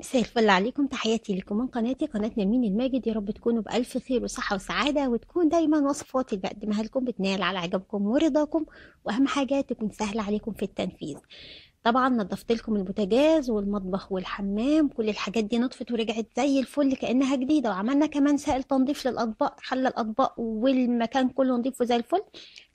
مساء الفل عليكم تحياتي لكم من قناتي قناة نرمين الماجد يا رب تكونوا بألف خير وصحة وسعادة وتكون دايما وصفاتي اللي بقدمها لكم بتنال على عجبكم ورضاكم وأهم حاجة تكون سهلة عليكم في التنفيذ طبعا نظفت لكم البوتاجاز والمطبخ والحمام كل الحاجات دي نطفت ورجعت زي الفل كانها جديده وعملنا كمان سائل تنظيف للاطباق حل الاطباق والمكان كله نظيف وزي الفل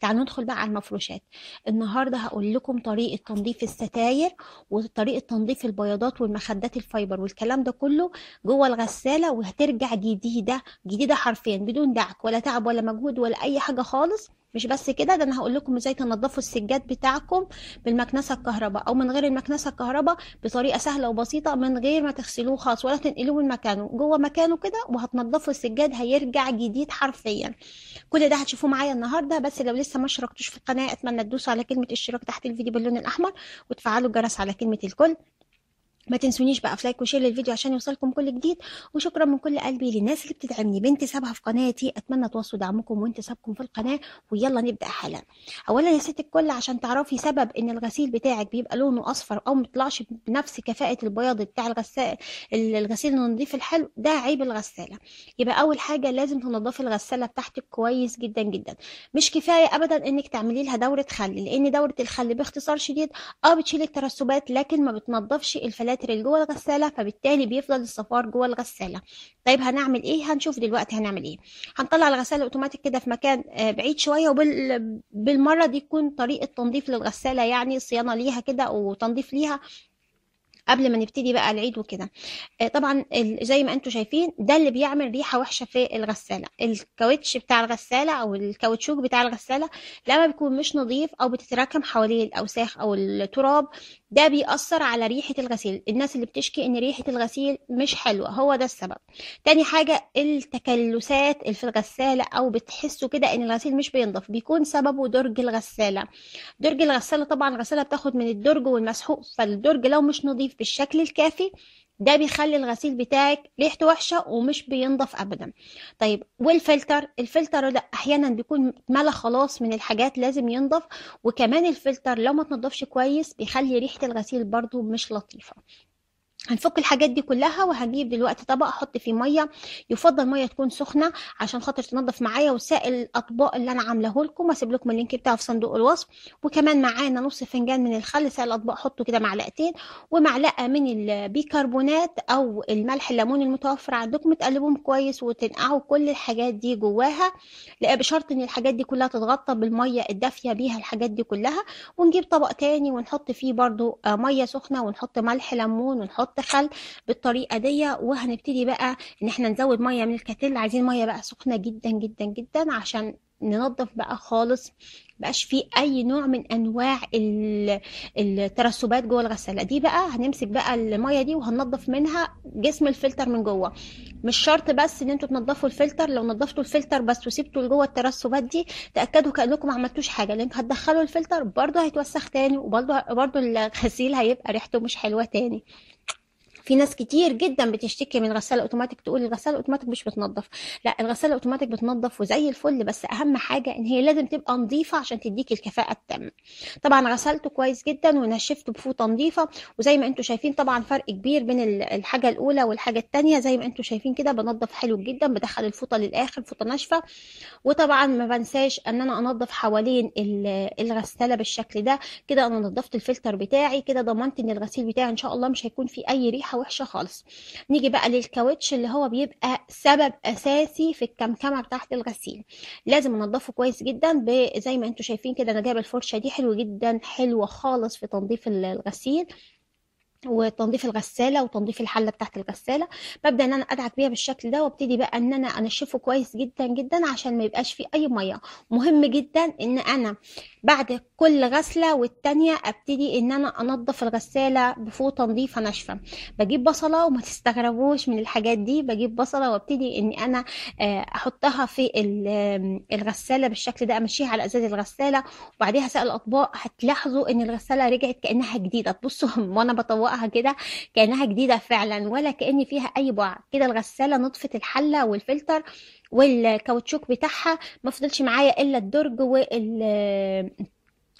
تعالوا ندخل بقى على المفروشات النهارده هقول لكم طريقه تنظيف الستاير وطريقه تنظيف البياضات والمخدات الفايبر والكلام ده كله جوه الغساله وهترجع جديده جديده حرفيا بدون دعك ولا تعب ولا مجهود ولا اي حاجه خالص مش بس كده ده انا هقول لكم ازاي تنظفوا السجاد بتاعكم بالمكنسه الكهرباء او من غير المكنسه الكهرباء بطريقه سهله وبسيطه من غير ما تغسلوه خالص ولا تنقلوه من مكانه جوه مكانه كده وهتنضفوا السجاد هيرجع جديد حرفيا كل ده هتشوفوه معايا النهارده بس لو لسه ما اشتركتوش في القناه اتمنى تدوسوا على كلمه اشتراك تحت الفيديو باللون الاحمر وتفعلوا الجرس على كلمه الكل ما تنسونيش بقى في لايك وشير للفيديو عشان يوصلكم كل جديد وشكرا من كل قلبي للناس اللي بتدعمني بانتسابها في قناتي اتمنى توصوا دعمكم وانتسابكم في القناه ويلا نبدا حالا اولا يا ست الكل عشان تعرفي سبب ان الغسيل بتاعك بيبقى لونه اصفر او مطلعش بنفس كفاءه البياض بتاع الغسال الغسيل النظيف الحلو ده عيب الغساله يبقى اول حاجه لازم تنضفي الغساله بتاعتك كويس جدا جدا مش كفايه ابدا انك تعملي لها دوره خل لان دوره الخل باختصار شديد اه بتشيل الترسبات لكن ما بتنضفش الفلاتر اللتر اللي جوه الغسالة فبالتالي بيفضل الصفار جوه الغسالة طيب هنعمل ايه هنشوف دلوقتي هنعمل ايه هنطلع الغسالة اوتوماتيك كده في مكان آه، بعيد شوية وبالمرة دي تكون طريقة تنظيف للغسالة يعني صيانة ليها كده وتنظيف ليها قبل ما نبتدي بقى العيد وكده آه، طبعا زي ما انتم شايفين ده اللي بيعمل ريحه وحشه في الغساله الكاوتش بتاع الغساله او الكاوتشوك بتاع الغساله لما بيكون مش نظيف او بتتراكم حواليه الاوساخ او التراب ده بيأثر على ريحة الغسيل الناس اللي بتشكي ان ريحة الغسيل مش حلوة هو ده السبب تاني حاجة التكلسات اللي في الغسالة او بتحسوا كده ان الغسيل مش بينضف بيكون سببه درج الغسالة درج الغسالة طبعا الغسالة بتاخد من الدرج والمسحوق فالدرج لو مش نظيف بالشكل الكافي ده بيخلي الغسيل بتاعك ريحته وحشه ومش بينضف ابدا طيب والفلتر الفلتر لا احيانا بيكون اتملى خلاص من الحاجات لازم ينضف وكمان الفلتر لو ما تنضفش كويس بيخلي ريحه الغسيل برضو مش لطيفه هنفك الحاجات دي كلها وهجيب دلوقتي طبق احط فيه ميه يفضل ميه تكون سخنه عشان خاطر تنضف معايا وسائل الاطباق اللي انا عاملاه لكم هسيب لكم اللينك بتاعه في صندوق الوصف وكمان معانا نص فنجان من الخل سائل الاطباق حطه كده معلقتين ومعلقه من البيكربونات او الملح الليمون المتوفر عندكم تقلبهم كويس وتنقعوا كل الحاجات دي جواها بشرط ان الحاجات دي كلها تتغطى بالميه الدافيه بيها الحاجات دي كلها ونجيب طبق تاني ونحط فيه برده آه، ميه سخنه ونحط ملح ليمون ونحط خط خل بالطريقه دي وهنبتدي بقى ان احنا نزود ميه من الكتل عايزين ميه بقى سخنه جدا جدا جدا عشان ننظف بقى خالص بقاش فيه اي نوع من انواع الترسبات جوه الغساله دي بقى هنمسك بقى الميه دي وهننضف منها جسم الفلتر من جوه مش شرط بس ان انتوا تنضفوا الفلتر لو نضفتوا الفلتر بس وسبتوا جوه الترسبات دي تاكدوا كانكم ما عملتوش حاجه لان هتدخلوا الفلتر برده هيتوسخ تاني وبرده برده الغسيل هيبقى ريحته مش حلوه تاني في ناس كتير جدا بتشتكي من الغساله الاوتوماتيك تقول الغساله الاوتوماتيك مش بتنظف لا الغساله الاوتوماتيك بتنظف وزي الفل بس اهم حاجه ان هي لازم تبقى نظيفه عشان تديك الكفاءه التامه طبعا غسلته كويس جدا ونشفته بفوطه نظيفه وزي ما انتم شايفين طبعا فرق كبير بين الحاجه الاولى والحاجه الثانيه زي ما انتم شايفين كده بنظف حلو جدا بدخل الفوطه للاخر فوطه ناشفه وطبعا ما بنساش ان انا انظف حوالين الغساله بالشكل ده كده انا نظفت الفلتر بتاعي كده ضمنت ان الغسيل بتاعي ان شاء الله مش هيكون فيه اي ريحه بصراحة وحشة خالص نيجي بقى للكاوتش اللي هو بيبقى سبب أساسي في الكمكمة بتاعت الغسيل لازم ننضفه كويس جدا زي ما انتم شايفين كده أنا جايبة الفرشة دي حلو جدا حلوة خالص في تنظيف الغسيل وتنظيف الغساله وتنظيف الحله بتاعت الغساله ببدا ان انا ادعك بيها بالشكل ده وابتدي بقى ان انا انشفه كويس جدا جدا عشان ما يبقاش فيه اي ميه مهم جدا ان انا بعد كل غسلة والتانية ابتدي ان انا انضف الغسالة بفوطة نظيفة ناشفة بجيب بصلة وما تستغربوش من الحاجات دي بجيب بصلة وابتدي ان انا آه، احطها في الغسالة بالشكل ده امشيها على ازاز الغسالة وبعديها سأل الاطباق هتلاحظوا ان الغسالة رجعت كأنها جديدة تبصوا وانا بطوقها كده كأنها جديدة فعلا ولا كأن فيها اي بعد كده الغسالة نطفت الحلة والفلتر والكاوتشوك بتاعها ما فضلش معايا الا الدرج وال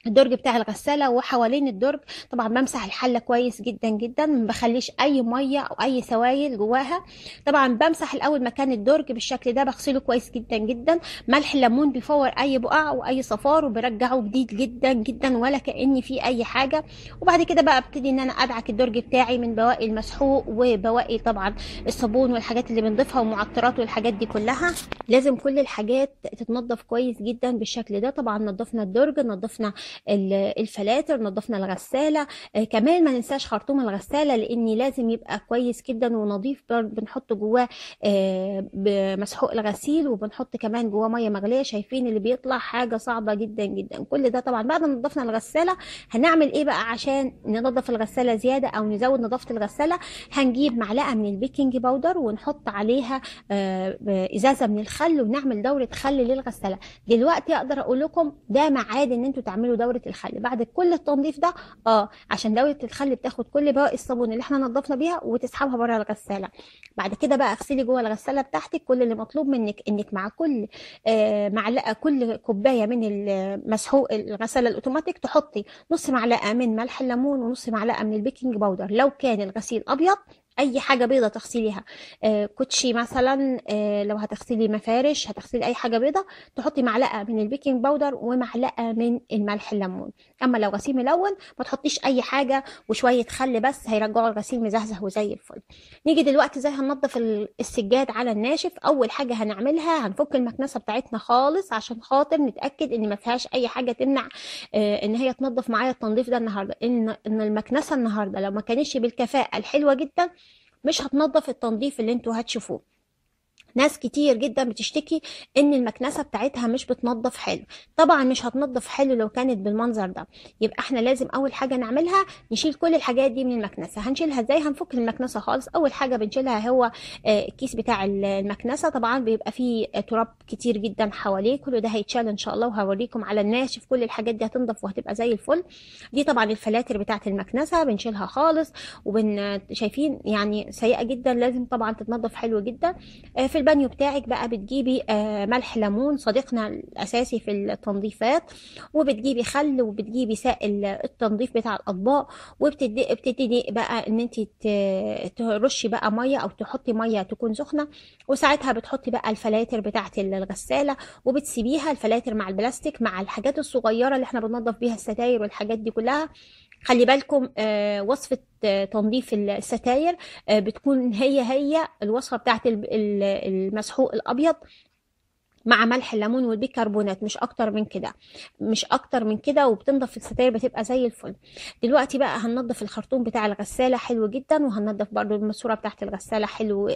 الدرج بتاع الغسالة وحوالين الدرج طبعا بمسح الحلة كويس جدا جدا ما بخليش اي مية او اي سوائل جواها طبعا بمسح الاول مكان الدرج بالشكل ده بغسله كويس جدا جدا ملح الليمون بيفور اي بقع واي صفار وبرجعه جديد جدا جدا ولا كأن في اي حاجة وبعد كده بقى ابتدي ان انا ادعك الدرج بتاعي من بواقي المسحوق وبواقي طبعا الصابون والحاجات اللي بنضيفها ومعطرات والحاجات دي كلها لازم كل الحاجات تتنضف كويس جدا بالشكل ده طبعا نضفنا الدرج نضفنا الفلاتر نظفنا الغساله آه، كمان ما ننساش خرطوم الغساله لان لازم يبقى كويس جدا ونظيف بنحط جواه آه، مسحوق الغسيل وبنحط كمان جواه ميه مغليه شايفين اللي بيطلع حاجه صعبه جدا جدا كل ده طبعا بعد ما نظفنا الغساله هنعمل ايه بقى عشان ننظف الغساله زياده او نزود نظافه الغساله هنجيب معلقه من البيكنج باودر ونحط عليها آه، ازازه من الخل ونعمل دوره خل للغساله دلوقتي اقدر اقول لكم ده معاد ان انتوا تعملوا دوره الخل بعد كل التنظيف ده اه عشان دوره الخل بتاخد كل بواقي الصابون اللي احنا نظفنا بيها وتسحبها بره الغساله بعد كده بقى اغسلي جوه الغساله بتاعتك كل اللي مطلوب منك انك مع كل آه معلقه كل كوبايه من المسحوق الغساله الاوتوماتيك تحطي نص معلقه من ملح الليمون ونص معلقه من البيكنج باودر لو كان الغسيل ابيض اي حاجه بيضه تغسليها آه، كوتشي مثلا آه، لو هتغسلي مفارش هتغسلي اي حاجه بيضه تحطي معلقه من البيكنج باودر ومعلقه من الملح الليمون اما لو غسيل ملون ما تحطيش اي حاجه وشويه خل بس هيرجعوا الغسيل مزهزه وزي الفل نيجي دلوقتي ازاي هننظف السجاد على الناشف اول حاجه هنعملها هنفك المكنسه بتاعتنا خالص عشان خاطر نتاكد ان ما فيهاش اي حاجه تمنع آه، ان هي تنضف معايا التنظيف ده النهارده ان ان المكنسه النهارده لو ما كانتش بالكفاءه الحلوه جدا مش هتنظف التنظيف اللي انتوا هتشوفوه ناس كتير جدا بتشتكي ان المكنسه بتاعتها مش بتنظف حلو طبعا مش هتنظف حلو لو كانت بالمنظر ده يبقى احنا لازم اول حاجه نعملها نشيل كل الحاجات دي من المكنسه هنشيلها ازاي هنفك المكنسه خالص اول حاجه بنشيلها هو آه، الكيس بتاع المكنسه طبعا بيبقى فيه تراب كتير جدا حواليه كل ده هيتشال ان شاء الله وهوريكم على الناشف كل الحاجات دي هتنضف وهتبقى زي الفل دي طبعا الفلاتر بتاعه المكنسه بنشيلها خالص وبن شايفين يعني سيئه جدا لازم طبعا تتنضف حلو جدا آه، في البانيو بتاعك بقى بتجيبي آه، ملح ليمون صديقنا الاساسي في التنظيفات وبتجيبي خل وبتجيبي سائل التنظيف بتاع الاطباق وبتبتدي بقى ان انت ترشي بقى ميه او تحطي ميه تكون سخنه وساعتها بتحطي بقى الفلاتر بتاعه الغساله وبتسيبيها الفلاتر مع البلاستيك مع الحاجات الصغيره اللي احنا بننضف بيها الستاير والحاجات دي كلها خلي بالكم آه، وصفة آه، تنظيف الستاير آه، بتكون هي هي الوصفة بتاعت المسحوق الأبيض مع ملح الليمون والبيكربونات مش اكتر من كده مش اكتر من كده وبتنضف في الستاير بتبقى زي الفل دلوقتي بقى هننضف الخرطوم بتاع الغساله حلو جدا وهننضف برده الماسوره بتاعت الغساله حلو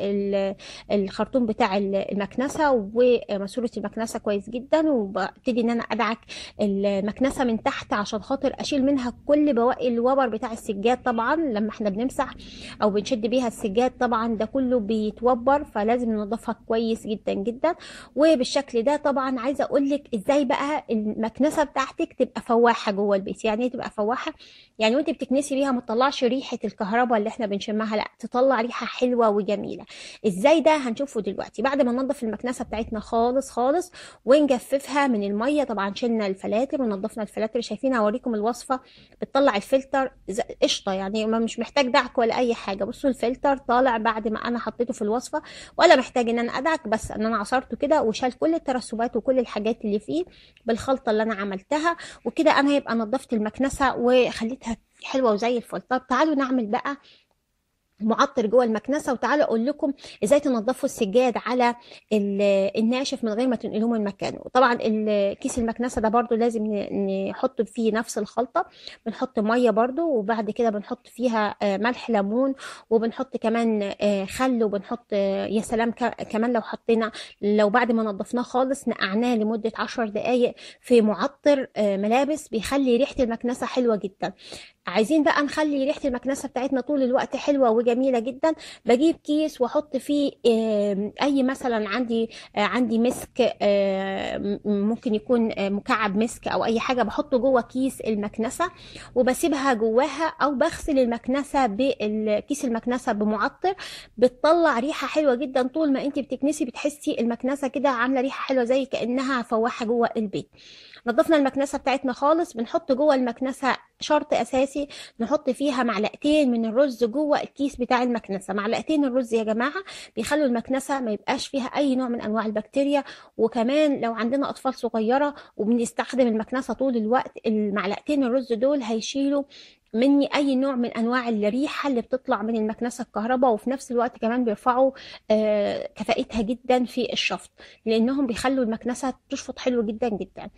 الخرطوم بتاع المكنسه وماسوره المكنسه كويس جدا وببتدي ان انا ادعك المكنسه من تحت عشان خاطر اشيل منها كل بواقي الوبر بتاع السجاد طبعا لما احنا بنمسح او بنشد بيها السجاد طبعا ده كله بيتوبر فلازم ننضفها كويس جدا جدا وبش بالشكل ده طبعا عايزه اقول لك ازاي بقى المكنسه بتاعتك تبقى فواحه جوه البيت يعني ايه تبقى فواحه يعني وانت بتكنسي بيها ما تطلعش ريحه الكهرباء اللي احنا بنشمها لا تطلع ريحه حلوه وجميله ازاي ده هنشوفه دلوقتي بعد ما ننضف المكنسه بتاعتنا خالص خالص ونجففها من الميه طبعا شلنا الفلاتر ونضفنا الفلاتر شايفين هوريكم الوصفه بتطلع الفلتر قشطه يعني ما مش محتاج دعك ولا اي حاجه بصوا الفلتر طالع بعد ما انا حطيته في الوصفه ولا محتاج ان انا ادعك بس ان انا عصرته كده وشال كل كل الترسبات وكل الحاجات اللي فيه بالخلطه اللي انا عملتها وكده انا يبقى نظفت المكنسه وخليتها حلوه وزي الفل طب تعالوا نعمل بقى معطر جوه المكنسه وتعالى اقول لكم ازاي تنظفوا السجاد على الناشف من غير ما تنقلوه من مكانه طبعا كيس المكنسه ده برده لازم نحط فيه نفس الخلطه بنحط ميه برده وبعد كده بنحط فيها آه، ملح ليمون وبنحط كمان آه، خل وبنحط آه، يا سلام كمان لو حطينا لو بعد ما نظفناه خالص نقعناه لمده 10 دقائق في معطر ملابس بيخلي ريحه المكنسه حلوه جدا عايزين بقى نخلي ريحه المكنسه بتاعتنا طول الوقت حلوه وجميله جدا بجيب كيس واحط فيه اي مثلا عندي آه، عندي مسك ممكن يكون آه، مكعب مسك او اي حاجه بحطه جوه كيس المكنسه وبسيبها جواها او بغسل المكنسه بكيس المكنسه بمعطر بتطلع ريحه حلوه جدا طول ما انت بتكنسي بتحسي المكنسه كده عامله ريحه حلوه زي كانها فواحه جوه البيت نظفنا المكنسه بتاعتنا خالص بنحط جوه المكنسه شرط اساسي نحط فيها معلقتين من الرز جوه الكيس بتاع المكنسه معلقتين الرز يا جماعه بيخلوا المكنسه ما يبقاش فيها اي نوع من انواع البكتيريا وكمان لو عندنا اطفال صغيره وبنستخدم المكنسه طول الوقت المعلقتين الرز دول هيشيلوا مني اي نوع من انواع الريحه اللي بتطلع من المكنسه الكهرباء وفي نفس الوقت كمان بيرفعوا آه، كفائتها جدا في الشفط لانهم بيخلوا المكنسه تشفط حلو جدا جدا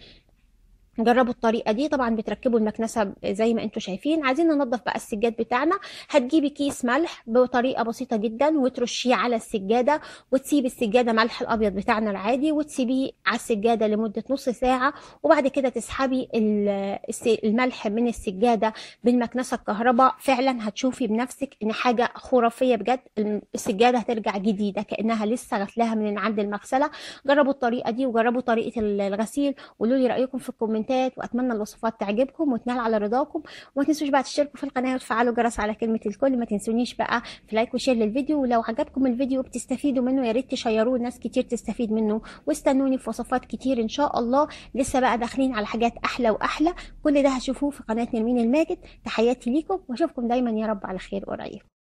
جربوا الطريقه دي طبعا بتركبوا المكنسه زي ما انتم شايفين عايزين ننظف بقى السجاد بتاعنا هتجيبي كيس ملح بطريقه بسيطه جدا وترشيه على السجاده وتسيبي السجاده ملح الابيض بتاعنا العادي وتسيبيه على السجاده لمده نص ساعه وبعد كده تسحبي الملح من السجاده بالمكنسه الكهرباء فعلا هتشوفي بنفسك ان حاجه خرافيه بجد السجاده هترجع جديده كانها لسه غسلها من عند المغسله جربوا الطريقه دي وجربوا طريقه الغسيل وقولوا لي رايكم في الكومنت الكومنتات واتمنى الوصفات تعجبكم وتنال على رضاكم وما تنسوش بقى تشتركوا في القناه وتفعلوا الجرس على كلمه الكل ما تنسونيش بقى في لايك وشير للفيديو ولو عجبكم الفيديو بتستفيدوا منه يا ريت تشيروه ناس كتير تستفيد منه واستنوني في وصفات كتير ان شاء الله لسه بقى داخلين على حاجات احلى واحلى كل ده هشوفوه في قناه نرمين الماجد تحياتي ليكم واشوفكم دايما يا رب على خير قريب